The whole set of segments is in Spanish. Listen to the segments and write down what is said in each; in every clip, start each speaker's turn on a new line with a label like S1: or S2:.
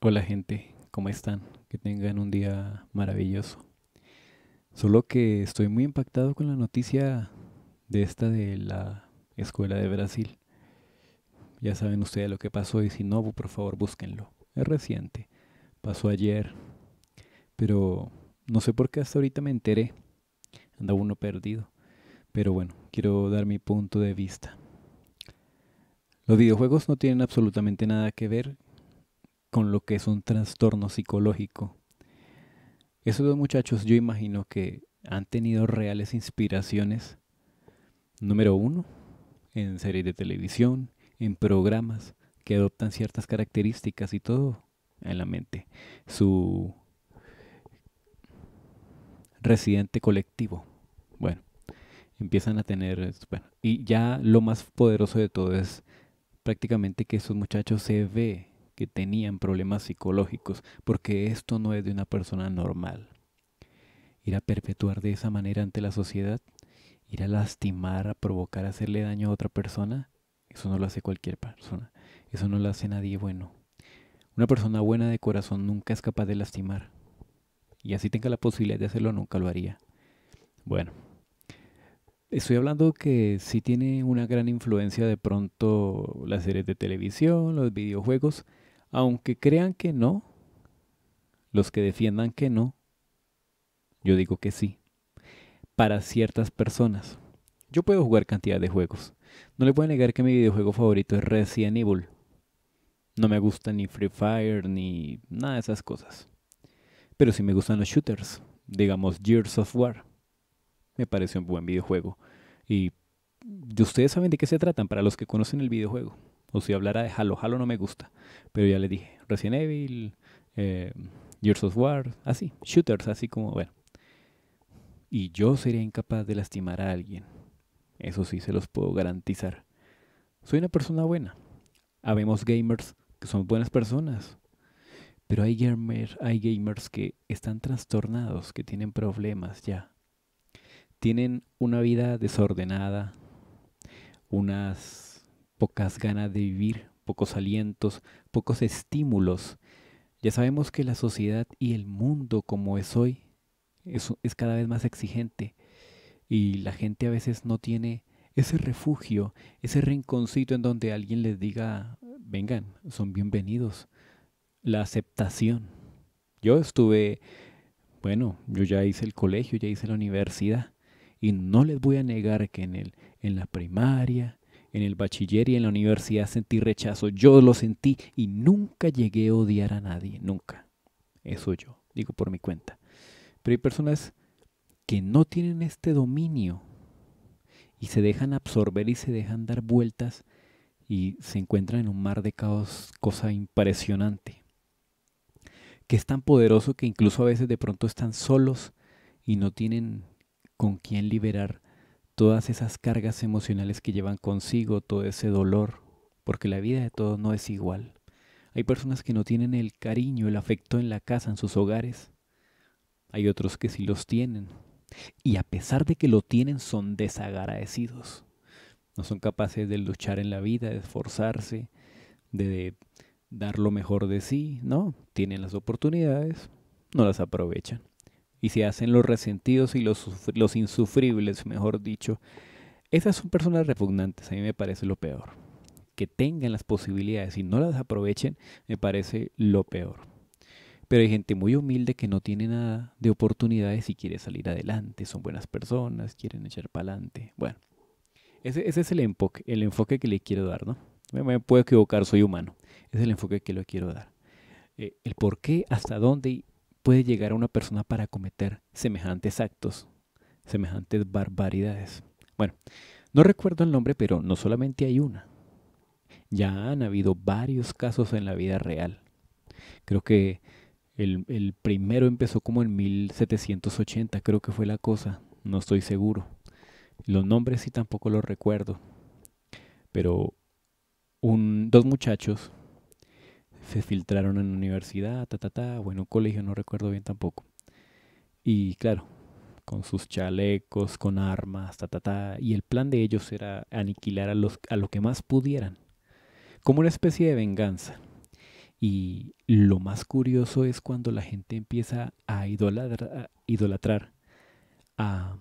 S1: Hola gente, ¿cómo están? Que tengan un día maravilloso. Solo que estoy muy impactado con la noticia de esta de la escuela de Brasil. Ya saben ustedes lo que pasó y si no, por favor búsquenlo. Es reciente, pasó ayer, pero no sé por qué hasta ahorita me enteré. Andaba uno perdido. Pero bueno, quiero dar mi punto de vista. Los videojuegos no tienen absolutamente nada que ver con lo que es un trastorno psicológico. Esos dos muchachos yo imagino que han tenido reales inspiraciones, número uno, en series de televisión, en programas que adoptan ciertas características y todo en la mente. Su residente colectivo. Bueno, empiezan a tener... Bueno, y ya lo más poderoso de todo es prácticamente que esos muchachos se ve que tenían problemas psicológicos, porque esto no es de una persona normal. Ir a perpetuar de esa manera ante la sociedad, ir a lastimar, a provocar, a hacerle daño a otra persona, eso no lo hace cualquier persona, eso no lo hace nadie bueno. Una persona buena de corazón nunca es capaz de lastimar, y así tenga la posibilidad de hacerlo, nunca lo haría. Bueno, Estoy hablando que sí tiene una gran influencia de pronto las series de televisión, los videojuegos, aunque crean que no, los que defiendan que no, yo digo que sí. Para ciertas personas. Yo puedo jugar cantidad de juegos. No le puedo negar que mi videojuego favorito es Resident Evil. No me gusta ni Free Fire ni nada de esas cosas. Pero sí me gustan los shooters, digamos Gears of War. Me parece un buen videojuego. Y ustedes saben de qué se tratan para los que conocen el videojuego. O si hablara de Halo. Halo no me gusta. Pero ya le dije, Resident Evil, eh, Gears of War, así. Shooters, así como, bueno. Y yo sería incapaz de lastimar a alguien. Eso sí se los puedo garantizar. Soy una persona buena. Habemos gamers que son buenas personas. Pero hay, hay gamers que están trastornados, que tienen problemas ya. Tienen una vida desordenada, unas pocas ganas de vivir, pocos alientos, pocos estímulos. Ya sabemos que la sociedad y el mundo como es hoy es, cada vez más exigente y la gente a veces no tiene ese refugio, ese rinconcito en donde alguien les diga, vengan, son bienvenidos. La aceptación. Yo estuve, bueno, yo ya hice el colegio, ya hice la universidad, y no les voy a negar que en, el, en la primaria, en el bachiller y en la universidad sentí rechazo. Yo lo sentí y nunca llegué a odiar a nadie. Nunca. Eso yo. Digo por mi cuenta. Pero hay personas que no tienen este dominio y se dejan absorber y se dejan dar vueltas y se encuentran en un mar de caos, cosa impresionante. Que es tan poderoso que incluso a veces de pronto están solos y no tienen con quién liberar todas esas cargas emocionales que llevan consigo todo ese dolor, porque la vida de todos no es igual. Hay personas que no tienen el cariño, el afecto en la casa, en sus hogares. Hay otros que sí los tienen. Y a pesar de que lo tienen, son desagradecidos. No son capaces de luchar en la vida, de esforzarse, de dar lo mejor de sí. No, tienen las oportunidades, no las aprovechan y se hacen los resentidos y los, los insufribles, mejor dicho. Esas son personas repugnantes, a mí me parece lo peor. Que tengan las posibilidades y no las aprovechen, me parece lo peor. Pero hay gente muy humilde que no tiene nada de oportunidades y quiere salir adelante, son buenas personas, quieren echar para adelante. Bueno, ese, es el enfoque, el enfoque que le quiero dar, ¿no? Me, puedo equivocar, soy humano. Es el enfoque que le quiero dar. Eh, el por qué, hasta dónde puede llegar a una persona para cometer semejantes actos, semejantes barbaridades? Bueno, no recuerdo el nombre, pero no solamente hay una. Ya han habido varios casos en la vida real. Creo que el, primero empezó como en 1780, creo que fue la cosa, no estoy seguro. Los nombres sí tampoco los recuerdo. Pero un, dos muchachos se filtraron en la universidad, ta, ta, ta, bueno un colegio, no recuerdo bien tampoco. Y claro, con sus chalecos, con armas, ta, ta, ta, y el plan de ellos era aniquilar a, los, a lo que más pudieran, como una especie de venganza. Y lo más curioso es cuando la gente empieza a, idolatrar, a, idolatrar, a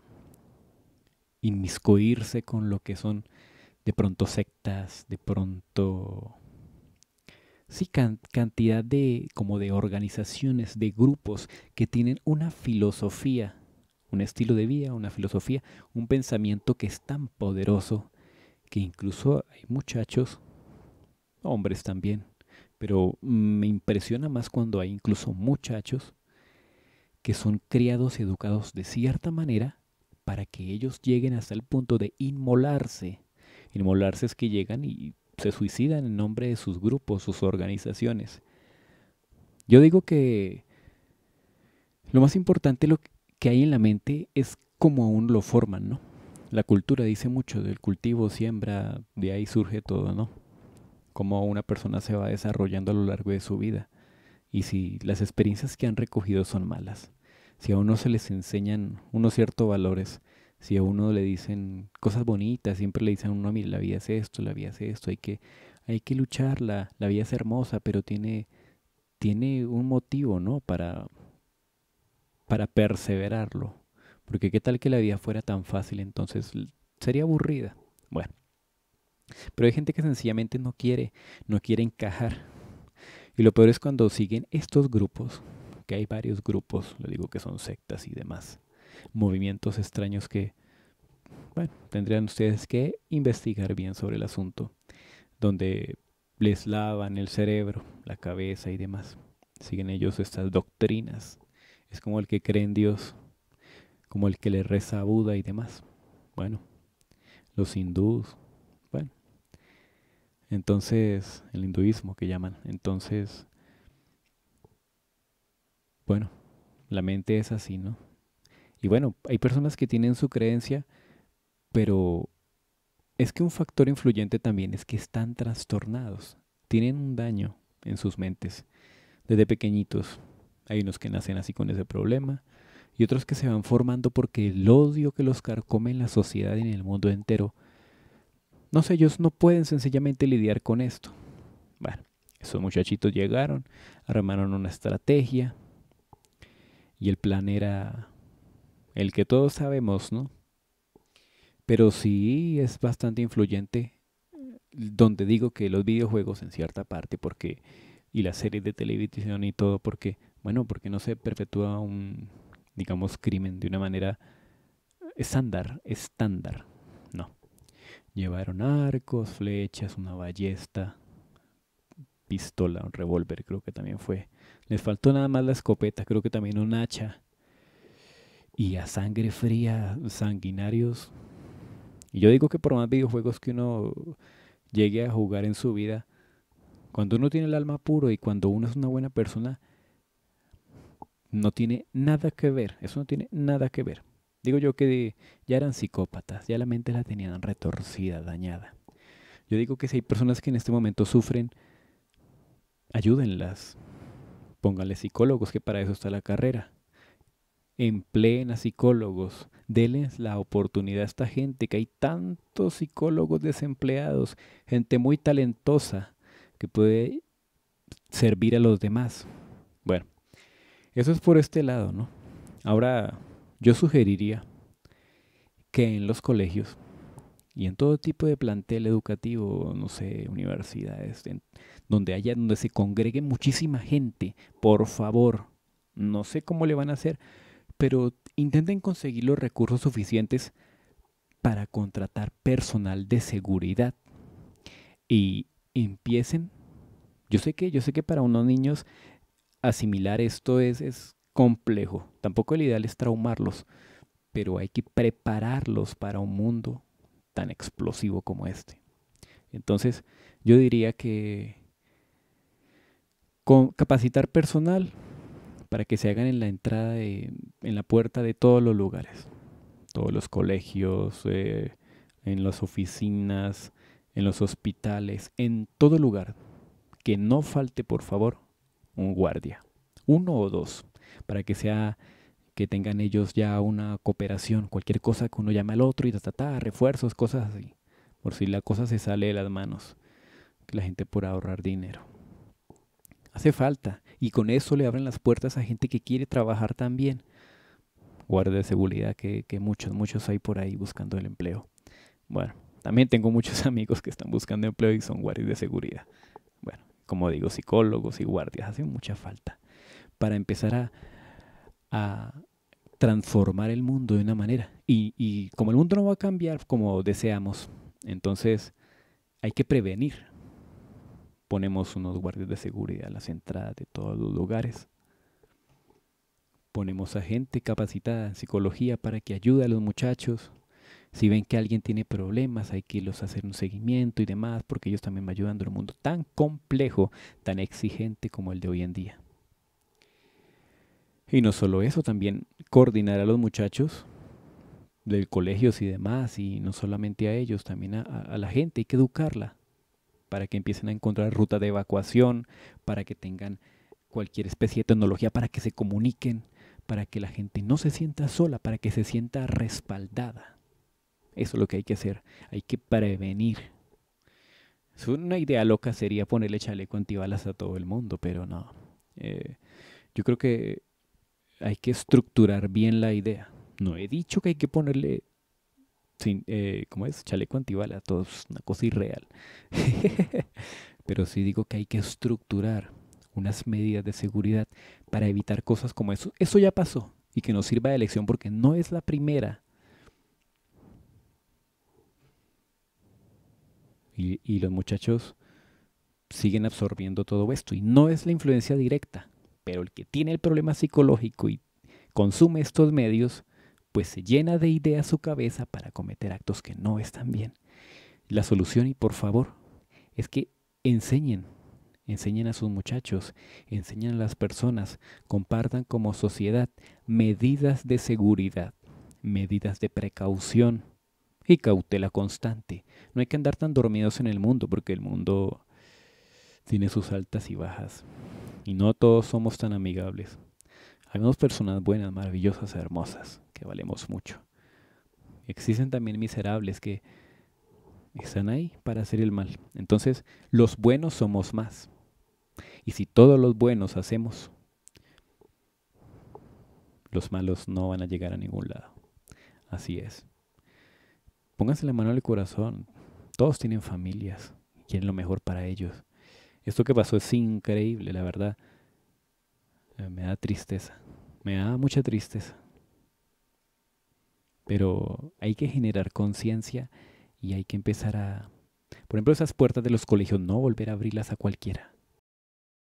S1: inmiscuirse con lo que son de pronto sectas, de pronto Sí, cantidad de como de organizaciones, de grupos que tienen una filosofía, un estilo de vida, una filosofía, un pensamiento que es tan poderoso que incluso hay muchachos, hombres también, pero me impresiona más cuando hay incluso muchachos que son criados y educados de cierta manera para que ellos lleguen hasta el punto de inmolarse. Inmolarse es que llegan y se suicidan en nombre de sus grupos, sus organizaciones. Yo digo que lo más importante lo que hay en la mente es cómo aún lo forman, ¿no? La cultura dice mucho del cultivo, siembra, de ahí surge todo, ¿no? Cómo una persona se va desarrollando a lo largo de su vida. Y si las experiencias que han recogido son malas, si aún no se les enseñan unos ciertos valores, si a uno le dicen cosas bonitas, siempre le dicen a uno, mira, la vida es esto, la vida es esto, hay que, hay que lucharla, la vida es hermosa, pero tiene, tiene un motivo, ¿no? Para, para perseverarlo. Porque qué tal que la vida fuera tan fácil, entonces sería aburrida. Bueno. Pero hay gente que sencillamente no quiere, no quiere encajar. Y lo peor es cuando siguen estos grupos, que hay varios grupos, le digo que son sectas y demás, movimientos extraños que, bueno, tendrían ustedes que investigar bien sobre el asunto, donde les lavan el cerebro, la cabeza y demás. Siguen ellos estas doctrinas. Es como el que cree en Dios, como el que le reza a Buda y demás. Bueno, los hindús, bueno. Entonces, el hinduismo que llaman. Entonces, bueno, la mente es así, ¿no? Y bueno, hay personas que tienen su creencia, pero es que un factor influyente también es que están trastornados, tienen un daño en sus mentes desde pequeñitos. Hay unos que nacen así con ese problema y otros que se van formando porque el odio que los carcome en la sociedad y en el mundo entero, no sé, ellos no pueden sencillamente lidiar con esto. Bueno, esos muchachitos llegaron, armaron una estrategia y el plan era el que todos sabemos, ¿no? Pero sí es bastante influyente mm, donde digo que los videojuegos en cierta parte, porque y las series de televisión y todo, porque bueno, porque no se perpetúa un digamos crimen de una manera estándar, estándar. No. Llevaron arcos, flechas, una ballesta, pistola, un revólver, creo que también fue. Les faltó nada más la escopeta, creo que también un hacha y a sangre fría, sanguinarios. Y yo digo que por más videojuegos que uno llegue a jugar en su vida, cuando uno tiene el alma puro y cuando uno es una buena persona, no tiene nada que ver, eso no tiene nada que ver. Digo yo que ya eran psicópatas, ya la mente la tenían retorcida, dañada. Yo digo que si hay personas que en este momento sufren, ayúdenlas. Pónganle psicólogos, que para eso está la carrera empleen a psicólogos, denles la oportunidad a esta gente, que hay tantos psicólogos desempleados, gente muy talentosa que puede servir a los demás. Bueno, eso es por este lado, ¿no? Ahora, yo sugeriría que en los colegios y en todo tipo de plantel educativo, no sé, universidades, donde haya, donde se congregue muchísima gente, por favor, no sé cómo le van a hacer, pero intenten conseguir los recursos suficientes para contratar personal de seguridad y empiecen. Yo sé que, yo sé que para unos niños asimilar esto es, complejo. Tampoco el ideal es traumarlos, pero hay que prepararlos para un mundo tan explosivo como este. Entonces, yo diría que capacitar personal, para que se hagan en la entrada, en la puerta de todos los lugares, todos los colegios, eh, en las oficinas, en los hospitales, en todo lugar. Que no falte, por favor, un guardia, uno o dos, para que sea que tengan ellos ya una cooperación, cualquier cosa que uno llame al otro y ta, ta, ta refuerzos, cosas así, por si la cosa se sale de las manos, que la gente por ahorrar dinero. Hace falta y con eso le abren las puertas a gente que quiere trabajar también. Guardia de seguridad que, muchos, muchos hay por ahí buscando el empleo. Bueno, también tengo muchos amigos que están buscando empleo y son guardias de seguridad. Bueno, como digo, psicólogos y guardias hacen mucha falta para empezar a, transformar el mundo de una manera. y, como el mundo no va a cambiar como deseamos, entonces hay que prevenir. Ponemos unos guardias de seguridad a las entradas de todos los lugares. Ponemos a gente capacitada en psicología para que ayude a los muchachos. Si ven que alguien tiene problemas, hay que los hacer un seguimiento y demás, porque ellos también van ayudando en un mundo tan complejo, tan exigente como el de hoy en día. Y no solo eso, también coordinar a los muchachos del colegios y demás, y no solamente a ellos, también a, la gente, hay que educarla para que empiecen a encontrar ruta de evacuación, para que tengan cualquier especie de tecnología, para que se comuniquen, para que la gente no se sienta sola, para que se sienta respaldada. Eso es lo que hay que hacer, hay que prevenir. Una idea loca sería ponerle chaleco antibalas a todo el mundo, pero no. Eh, yo creo que hay que estructurar bien la idea. No he dicho que hay que ponerle sin, eh, ¿cómo es? Chaleco antibalas, todo es una cosa irreal. Pero sí digo que hay que estructurar unas medidas de seguridad para evitar cosas como eso. Eso ya pasó y que nos sirva de lección porque no es la primera. Y, y los muchachos siguen absorbiendo todo esto y no es la influencia directa, pero el que tiene el problema psicológico y consume estos medios pues se llena de ideas su cabeza para cometer actos que no están bien. La solución, y por favor, es que enseñen, enseñen a sus muchachos, enseñen a las personas, compartan como sociedad medidas de seguridad, medidas de precaución y cautela constante. No hay que andar tan dormidos en el mundo porque el mundo tiene sus altas y bajas y no todos somos tan amigables. Hay personas buenas, maravillosas, hermosas que valemos mucho. Existen también miserables que están ahí para hacer el mal. Entonces, los buenos somos más. Y si todos los buenos hacemos, los malos no van a llegar a ningún lado. Así es. Pónganse la mano al corazón. Todos tienen familias. Quieren lo mejor para ellos. Esto que pasó es increíble, la verdad. Eh, me da tristeza. Me da mucha tristeza. Pero hay que generar conciencia y hay que empezar a... Por ejemplo, esas puertas de los colegios, no volver a abrirlas a cualquiera.